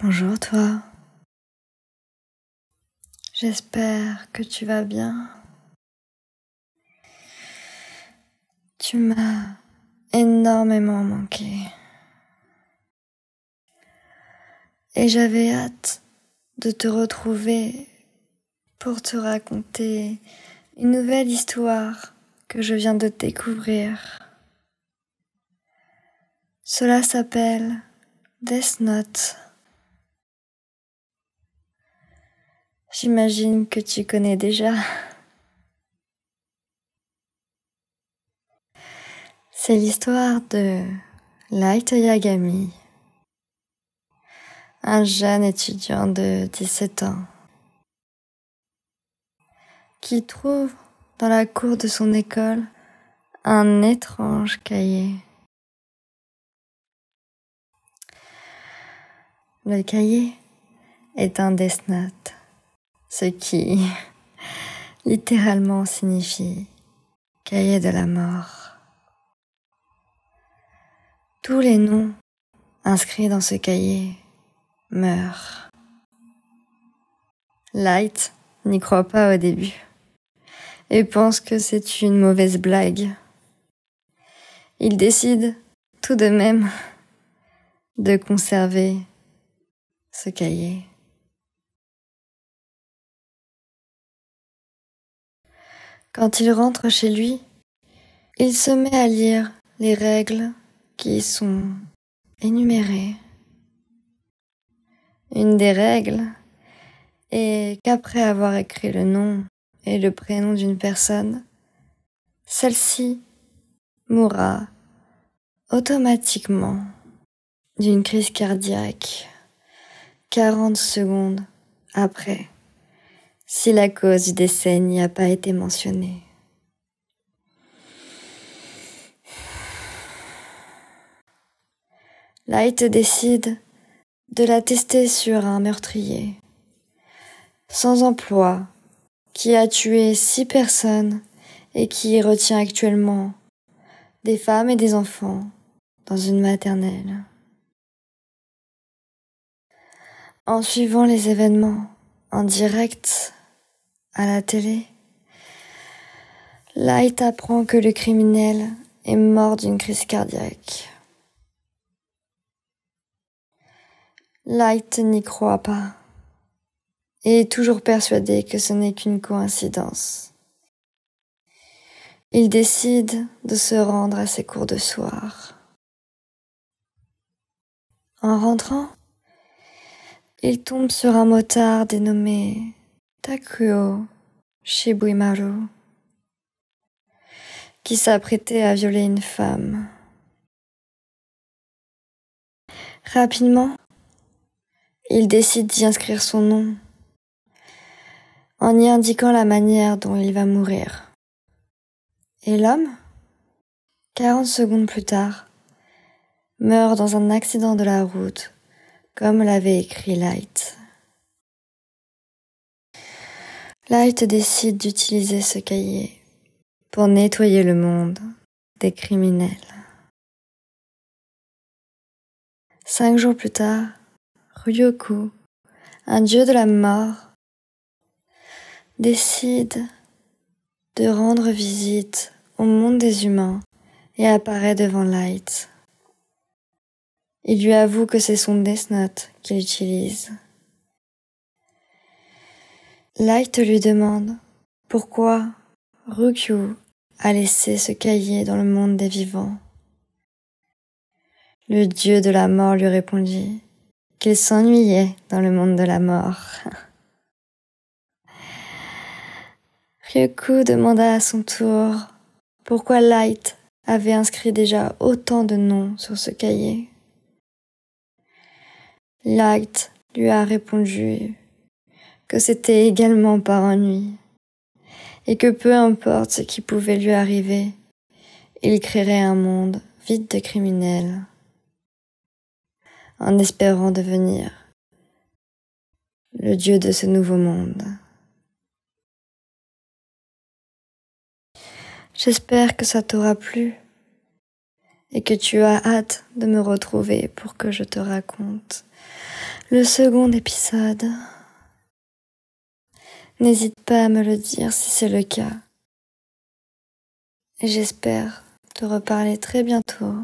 Bonjour toi. J'espère que tu vas bien. Tu m'as énormément manqué. Et j'avais hâte de te retrouver pour te raconter une nouvelle histoire que je viens de découvrir. Cela s'appelle Death Note. J'imagine que tu connais déjà. C'est l'histoire de Light Yagami, un jeune étudiant de 17 ans, qui trouve dans la cour de son école un étrange cahier. Le cahier est un des note ce qui littéralement signifie cahier de la mort. Tous les noms inscrits dans ce cahier meurent. Light n'y croit pas au début et pense que c'est une mauvaise blague. Il décide tout de même de conserver ce cahier. Quand il rentre chez lui, il se met à lire les règles qui y sont énumérées. Une des règles est qu'après avoir écrit le nom et le prénom d'une personne, celle-ci mourra automatiquement d'une crise cardiaque 40 secondes après si la cause du décès n'y a pas été mentionnée. Light décide de la tester sur un meurtrier sans emploi qui a tué six personnes et qui retient actuellement des femmes et des enfants dans une maternelle. En suivant les événements en direct à la télé. Light apprend que le criminel est mort d'une crise cardiaque. Light n'y croit pas et est toujours persuadé que ce n'est qu'une coïncidence. Il décide de se rendre à ses cours de soir. En rentrant, il tombe sur un motard dénommé Takuo Shibuimaru, qui s'apprêtait à violer une femme. Rapidement, il décide d'y inscrire son nom, en y indiquant la manière dont il va mourir. Et l'homme, 40 secondes plus tard, meurt dans un accident de la route, comme l'avait écrit Light. Light décide d'utiliser ce cahier pour nettoyer le monde des criminels. Cinq jours plus tard, Ryoku, un dieu de la mort, décide de rendre visite au monde des humains et apparaît devant Light. Il lui avoue que c'est son Death Note qu'il utilise. Light lui demande pourquoi Rukyu a laissé ce cahier dans le monde des vivants. Le dieu de la mort lui répondit qu'il s'ennuyait dans le monde de la mort. Ryuku demanda à son tour pourquoi Light avait inscrit déjà autant de noms sur ce cahier. Light lui a répondu que c'était également par ennui, et que peu importe ce qui pouvait lui arriver, il créerait un monde vide de criminels, en espérant devenir le dieu de ce nouveau monde. J'espère que ça t'aura plu et que tu as hâte de me retrouver pour que je te raconte le second épisode. N'hésite pas à me le dire si c'est le cas. J'espère te reparler très bientôt.